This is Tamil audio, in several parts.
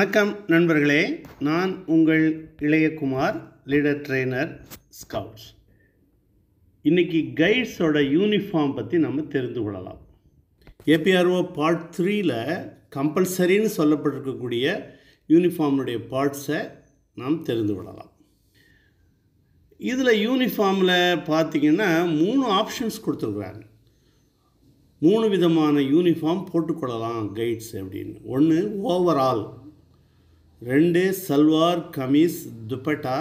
வணக்கம் நண்பர்களே நான் உங்கள் இளையகுமார் லீடர் ட்ரெய்னர் ஸ்கவுட்ஸ் இன்றைக்கி கைட்ஸோட யூனிஃபார்ம் பற்றி நம்ம தெரிந்து கொள்ளலாம் ஏபிஆர்ஓ பார்ட் த்ரீயில் கம்பல்சரின்னு சொல்லப்பட்டிருக்கக்கூடிய யூனிஃபார்முடைய பார்ட்ஸை நாம் தெரிந்து கொள்ளலாம் இதில் யூனிஃபார்மில் பார்த்திங்கன்னா மூணு ஆப்ஷன்ஸ் கொடுத்துருக்குறாங்க மூணு விதமான யூனிஃபார்ம் போட்டுக்கொள்ளலாம் கைட்ஸ் அப்படின்னு ஒன்று ஓவரால் ரெண்டு சல்வார் கமீஸ் துப்பட்டா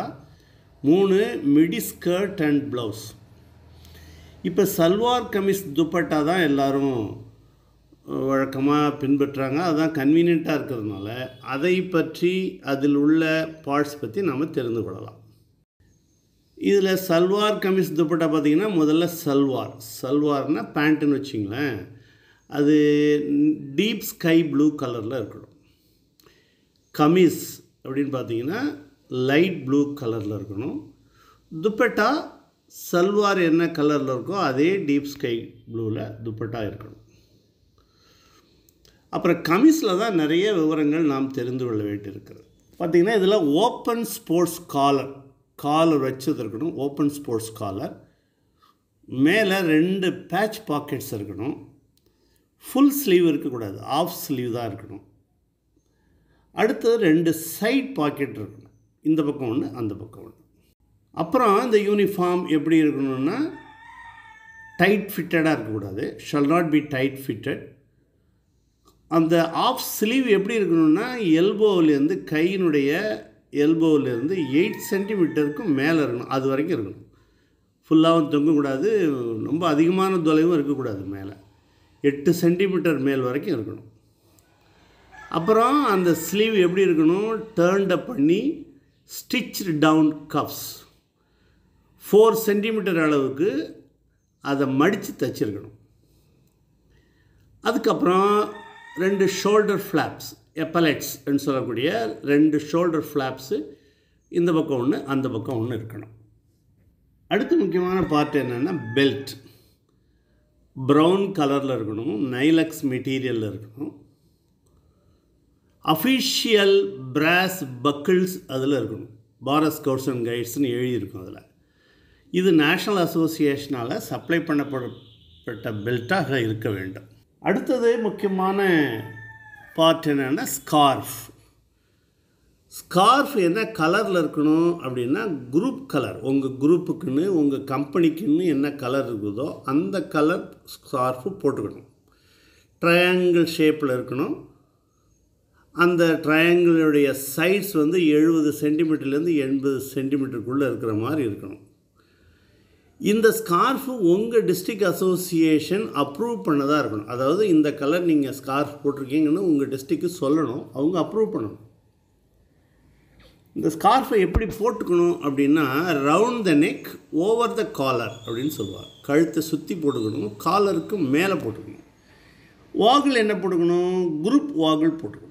மூணு மிடி ஸ்கர்ட் அண்ட் ப்ளவுஸ் இப்போ சல்வார் கமீஸ் துப்பட்டா தான் எல்லோரும் வழக்கமாக பின்பற்றுறாங்க அதுதான் கன்வீனியண்ட்டாக இருக்கிறதுனால அதை பற்றி அதில் உள்ள பார்ட்ஸ் பற்றி நம்ம தெரிந்து கொள்ளலாம் இதில் சல்வார் கமிஸ் துப்பட்டா பார்த்திங்கன்னா முதல்ல சல்வார் சல்வார்னால் பேண்ட்டுன்னு வச்சிங்களேன் அது டீப் ஸ்கை ப்ளூ கலரில் இருக்கணும் கமிஸ் அப்படின்னு பார்த்தீங்கன்னா லைட் ப்ளூ கலரில் இருக்கணும் துப்பட்டா சல்வார் என்ன கலரில் இருக்கோ அதே டீப் ஸ்கை ப்ளூவில் துப்பட்டா இருக்கணும் அப்புறம் கமிஸில் தான் நிறைய விவரங்கள் நாம் தெரிந்து கொள்ள வேண்டியிருக்கிறது பார்த்திங்கன்னா இதில் ஓப்பன் ஸ்போர்ட்ஸ் காலர் காலர் வச்சது இருக்கணும் ஓப்பன் ஸ்போர்ட்ஸ் காலர் மேலே ரெண்டு பேட்ச் பாக்கெட்ஸ் இருக்கணும் ஃபுல் ஸ்லீவ் இருக்கக்கூடாது ஆஃப் ஸ்லீவ் தான் இருக்கணும் அடுத்தது ரெண்டு சைட் பாக்கெட் இருக்கணும் இந்த பக்கம் ஒன்று அந்த பக்கம் ஒன்று அப்புறம் இந்த யூனிஃபார்ம் எப்படி இருக்கணும்னா டைட் ஃபிட்டடாக இருக்கக்கூடாது shall not be tight fitted அந்த ஆஃப் ஸ்லீவ் எப்படி இருக்கணும்னா எல்போவிலேருந்து கையினுடைய எல்போவிலேருந்து எயிட் சென்டிமீட்டருக்கும் மேலே இருக்கணும் அது வரைக்கும் இருக்கணும் ஃபுல்லாகவும் தொங்கக்கூடாது ரொம்ப அதிகமான தொலைவும் இருக்கக்கூடாது மேலே எட்டு சென்டிமீட்டர் மேல் வரைக்கும் இருக்கணும் அப்புறம் அந்த ஸ்லீவ் எப்படி இருக்கணும் டேர்ன்டப் பண்ணி stitch down cuffs four centimetre அளவுக்கு அதை மடித்து தைச்சிருக்கணும் அதுக்கப்புறம் ரெண்டு ஷோல்டர் ஃப்ளாப்ஸ் எப்பலெட்ஸ்ன்னு சொல்லக்கூடிய ரெண்டு ஷோல்டர் ஃப்ளாப்ஸு இந்த பக்கம் ஒன்று அந்த பக்கம் ஒன்று இருக்கணும் அடுத்து முக்கியமான பார்ட் என்னென்னா பெல்ட் ப்ரௌன் கலரில் இருக்கணும் நைலக்ஸ் மெட்டீரியலில் இருக்கணும் அஃபிஷியல் பிராஸ் பக்கிள்ஸ் அதில் இருக்கணும் பாரத் ஸ்கவுட்ஸ் அண்ட் கைட்ஸ்னு எழுதியிருக்கும் அதில் இது நேஷ்னல் அசோசியேஷனால் சப்ளை பண்ணப்பட்ட பெல்ட்டாக இருக்க வேண்டும் அடுத்தது முக்கியமான பார்ட் என்னென்னா ஸ்கார்ஃப் ஸ்கார்ஃப் என்ன கலரில் இருக்கணும் அப்படின்னா குரூப் கலர் உங்கள் குரூப்புக்குன்னு உங்கள் கம்பெனிக்குன்னு என்ன கலர் இருக்குதோ அந்த கலர் ஸ்கார்ஃபு போட்டுக்கணும் ட்ரையாங்கிள் ஷேப்பில் இருக்கணும் அந்த ட்ரையாங்கிளுடைய சைட்ஸ் வந்து எழுபது சென்டிமீட்டர்லேருந்து எண்பது சென்டிமீட்டருக்குள்ளே இருக்கிற மாதிரி இருக்கணும் இந்த ஸ்கார்ஃபு உங்கள் டிஸ்ட்ரிக்ட் அசோசியேஷன் அப்ரூவ் பண்ணதாக இருக்கணும் அதாவது இந்த கலர் நீங்கள் ஸ்கார்ஃப் போட்டிருக்கீங்கன்னு உங்கள் டிஸ்ட்ரிக்கு சொல்லணும் அவங்க அப்ரூவ் பண்ணணும் இந்த ஸ்கார்ஃபை எப்படி போட்டுக்கணும் அப்படின்னா round the neck over the collar அப்படின்னு சொல்லுவார் கழுத்தை சுற்றி போட்டுக்கணும் காலருக்கு மேலே போட்டுக்கணும் வாகில் என்ன போட்டுக்கணும் குரூப் வாகில் போட்டுக்கணும்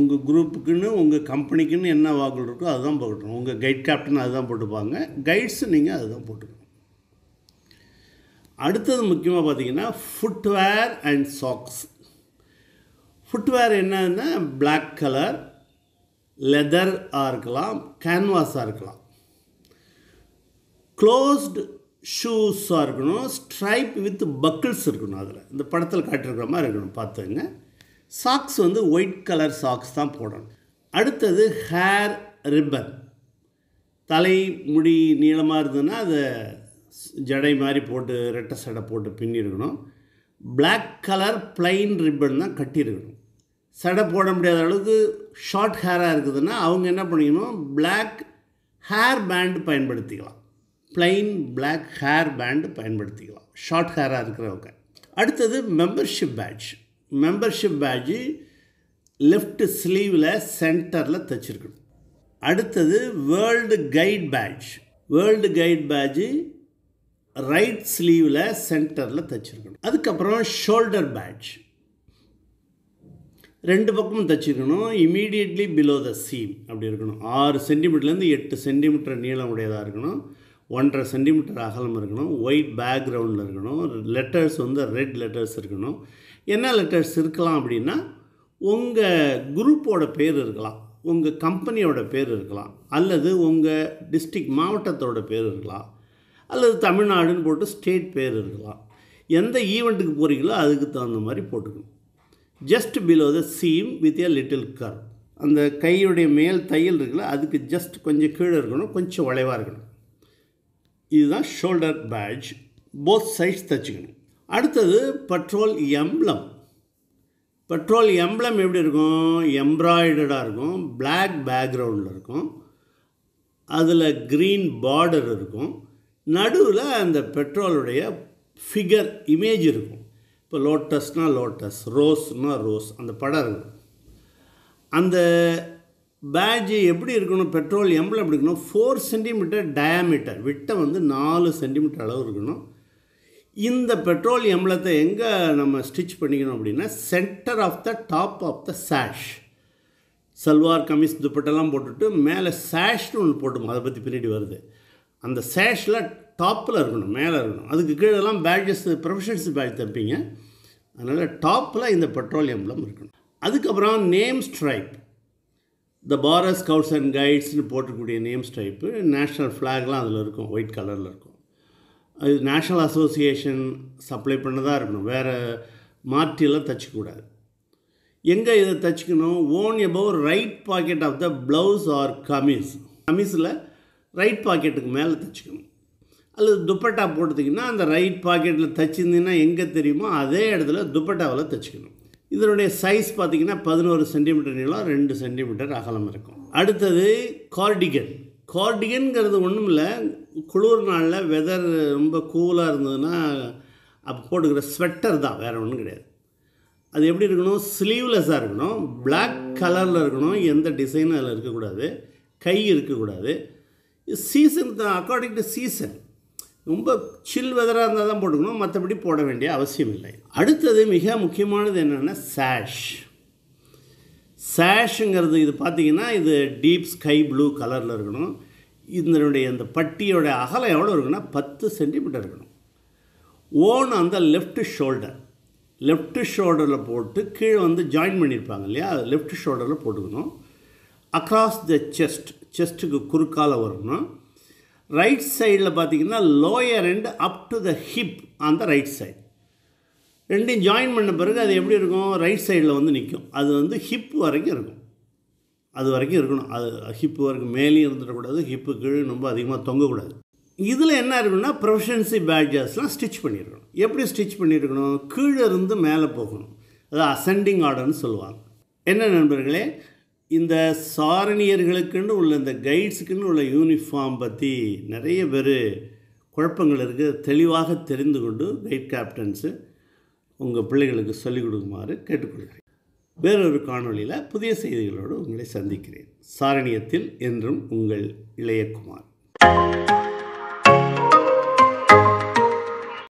உங்கள் குரூப்புக்குன்னு உங்கள் கம்பெனிக்குன்னு என்ன வாக்குகள் இருக்கோ அதுதான் போட்டுருவோம் உங்கள் கைட் கேப்டன் அதுதான் போட்டுப்பாங்க கைட்ஸு நீங்கள் அதுதான் போட்டுக்கணும் அடுத்தது முக்கியமாக பார்த்தீங்கன்னா ஃபுட்வேர் அண்ட் சாக்ஸ் ஃபுட்வேர் என்னன்னா பிளாக் கலர் லெதராக இருக்கலாம் கேன்வாஸாக இருக்கலாம் க்ளோஸ்டு ஷூஸாக இருக்கணும் ஸ்ட்ரைப் வித் பக்கிள்ஸ் இருக்கணும் அதில் இந்த படத்தில் காட்டியிருக்கிற மாதிரி இருக்கணும் பார்த்துங்க சாக்ஸ் வந்து ஒயிட் கலர் சாக்ஸ் தான் போடணும் அடுத்தது ஹேர் ரிப்பன் தலை முடி நீளமாக இருந்ததுன்னா அதை ஜடை மாதிரி போட்டு ரெட்டை சடை போட்டு பின்னிருக்கணும் பிளாக் கலர் பிளைன் ரிப்பன் தான் கட்டியிருக்கணும் சடை போட முடியாத அளவுக்கு ஷார்ட் ஹேராக இருக்குதுன்னா அவங்க என்ன பண்ணிக்கணும் பிளாக் ஹேர் பேண்டு பயன்படுத்திக்கலாம் பிளைன் பிளாக் ஹேர் பேண்டு பயன்படுத்திக்கலாம் ஷார்ட் ஹேராக இருக்கிறவங்க அடுத்தது membership patch membership badge left ஸ்லீவில் சென்டரில் தைச்சிருக்கணும் அடுத்தது world guide patch world guide badge right ஸ்லீவில் சென்டரில் தைச்சிருக்கணும் அதுக்கப்புறம் ஷோல்டர் பேட்ச் ரெண்டு பக்கமும் தைச்சிருக்கணும் இமீடியட்லி பிலோ த சீம் அப்படி இருக்கணும் ஆறு சென்டிமீட்டர்லேருந்து எட்டு சென்டிமீட்டர் நீளம் உடையதாக இருக்கணும் ஒன்றரை சென்டிமீட்டர் அகலம் இருக்கணும் ஒயிட் பேக்ரவுண்டில் இருக்கணும் லெட்டர்ஸ் வந்து ரெட் லெட்டர்ஸ் இருக்கணும் என்ன லெட்டர்ஸ் இருக்கலாம் அப்படின்னா உங்கள் குரூப்போட பேர் இருக்கலாம் உங்கள் கம்பெனியோட பேர் இருக்கலாம் அல்லது உங்கள் டிஸ்ட்ரிக் மாவட்டத்தோட பேர் இருக்கலாம் அல்லது தமிழ்நாடுன்னு போட்டு ஸ்டேட் பேர் இருக்கலாம் எந்த ஈவெண்ட்டுக்கு போகிறீங்களோ அதுக்கு தகுந்த மாதிரி போட்டுக்கணும் just below the seam with a little curve அந்த கையுடைய மேல் தையல் இருக்குல்ல அதுக்கு ஜஸ்ட் கொஞ்சம் கீழே இருக்கணும் கொஞ்சம் வளைவாக இருக்கணும் இதுதான் ஷோல்டர் பேட்ச் போத் சைட்ஸ் தைச்சிக்கணும் அடுத்தது பெட்ரோல் எம்ப்ளம் பெட்ரோல் எம்ப்ளம் எப்படி இருக்கும் எம்ப்ராய்டடாக இருக்கும் பிளாக் பேக்ரவுண்டில் இருக்கும் அதில் க்ரீன் பார்டர் இருக்கும் நடுவில் அந்த பெட்ரோலுடைய ஃபிகர் இமேஜ் இருக்கும் இப்போ லோட்டஸ்னால் லோட்டஸ் ரோஸ்னால் ரோஸ் அந்த படம் இருக்கும் அந்த பேட்ஜு எப்படி இருக்கணும் பெட்ரோல் எம்ப்ளம் எப்படி இருக்கணும் ஃபோர் சென்டிமீட்டர் டயாமீட்டர் விட்டம் வந்து நாலு சென்டிமீட்டர் அளவு இருக்கணும் இந்த பெட்ரோல் எம்பளத்தை எங்கே நம்ம ஸ்டிச் பண்ணிக்கணும் அப்படின்னா centre of the top of the sash salwar kameez துப்பட்டெல்லாம் போட்டுட்டு மேலே சாஷ்னு ஒன்று போட்டோம் அதை பற்றி பின்னாடி வருது அந்த சேஷில் டாப்பில் இருக்கணும் மேலே இருக்கணும் அதுக்கு கீழெல்லாம் பேட்ஜஸ் ப்ரொஃபஷன்ஸ் பேட்ஜ் தைப்பீங்க அதனால் டாப்பில் இந்த பெட்ரோல் எம்பளம் இருக்கணும் அதுக்கப்புறம் நேம் ஸ்ட்ரைப் த பாரஸ் கவுட்ஸ் அண்ட் கைட்ஸ்னு போட்டக்கூடிய நேம் ஸ்ட்ரைப்பு நேஷ்னல் ஃப்ளாக்லாம் அதில் இருக்கும் ஒயிட் கலரில் இருக்கும் அது நேஷ்னல் அசோசியேஷன் சப்ளை பண்ணதாக இருக்கணும் வேறு மாற்றியெல்லாம் தைச்சிக்கூடாது எங்கே இதை தைச்சிக்கணும் on above right pocket of the blouse or kameez கமீஸில் ரைட் பாக்கெட்டுக்கு மேலே தைச்சிக்கணும் அல்லது துப்பட்டா போட்டதுக்குன்னா அந்த ரைட் பாக்கெட்டில் தைச்சிருந்தீங்கன்னா எங்கே தெரியுமோ அதே இடத்துல துப்பட்டாவில் தச்சுக்கணும் இதனுடைய சைஸ் பார்த்திங்கன்னா பதினோரு சென்டிமீட்டர் நீளம் ரெண்டு சென்டிமீட்டர் அகலம் இருக்கும் அடுத்தது கார்டிகன் கார்டிகன்கிறது ஒன்றும் இல்லை குளிர் நாளில் வெதர் ரொம்ப கூலாக இருந்ததுன்னா அப்போ போட்டுக்கிற ஸ்வெட்டர் தான் வேறு ஒன்றும் கிடையாது அது எப்படி இருக்கணும் ஸ்லீவ்லெஸ்ஸாக இருக்கணும் பிளாக் கலரில் இருக்கணும் எந்த டிசைனும் அதில் இருக்கக்கூடாது கை இருக்கக்கூடாது சீசன் தான் அக்கார்டிங் டு சீசன் ரொம்ப சில் வெதராக இருந்தால் தான் போட்டுக்கணும் மற்றபடி போட வேண்டிய அவசியம் இல்லை அடுத்தது மிக முக்கியமானது என்னென்னா சேஷ் சேஷுங்கிறது இது பார்த்திங்கன்னா இது டீப் ஸ்கை ப்ளூ கலரில் இருக்கணும் இதனுடைய அந்த பட்டியோட அகலம் எவ்வளோ இருக்குன்னா பத்து சென்டிமீட்டர் இருக்கணும் ஓன் அந்த லெஃப்ட் ஷோல்டர் லெஃப்ட் ஷோல்டரில் போட்டு கீழே வந்து ஜாயின் பண்ணியிருப்பாங்க இல்லையா அது லெஃப்ட் ஷோல்டரில் போட்டுக்கணும் அக்ராஸ் த செஸ்ட் செஸ்ட்டுக்கு குறுக்கால் வரணும் ரைட் சைடில் பார்த்திங்கன்னா lower and up to the hip on the right side ரெண்டையும் ஜாயின் பண்ண பிறகு அது எப்படி இருக்கும் ரைட் சைடில் வந்து நிற்கும் அது வந்து ஹிப் வரைக்கும் இருக்கும் அது வரைக்கும் இருக்கணும் அது ஹிப்பு வரைக்கும் மேலேயும் இருந்துடக்கூடாது ஹிப்பு கீழே ரொம்ப அதிகமாக தொங்கக்கூடாது இதில் என்ன இருக்குன்னா ப்ரொஃபஷன்சி பேட்ஜஸ்லாம் ஸ்டிச் பண்ணியிருக்கணும் எப்படி ஸ்டிச் பண்ணியிருக்கணும் கீழே இருந்து மேலே போகணும் அது அசெண்டிங் ஆர்டர்னு சொல்லுவாங்க என்ன நண்பர்களே இந்த சாரணியர்களுக்குன்னு உள்ள இந்த கைட்ஸுக்குன்னு உள்ள யூனிஃபார்ம் பற்றி நிறைய பேர் குழப்பங்கள் இருக்குது தெளிவாக தெரிந்து கொண்டு கைட் கேப்டன்ஸு உங்கள் பிள்ளைகளுக்கு சொல்லிக் கொடுக்குமாறு கேட்டுக்கொள்கிறேன் வேறொரு காணொளியில் புதிய செய்திகளோடு உங்களை சந்திக்கிறேன் சாரணியத்தில் என்றும் உங்கள் இளையகுமார்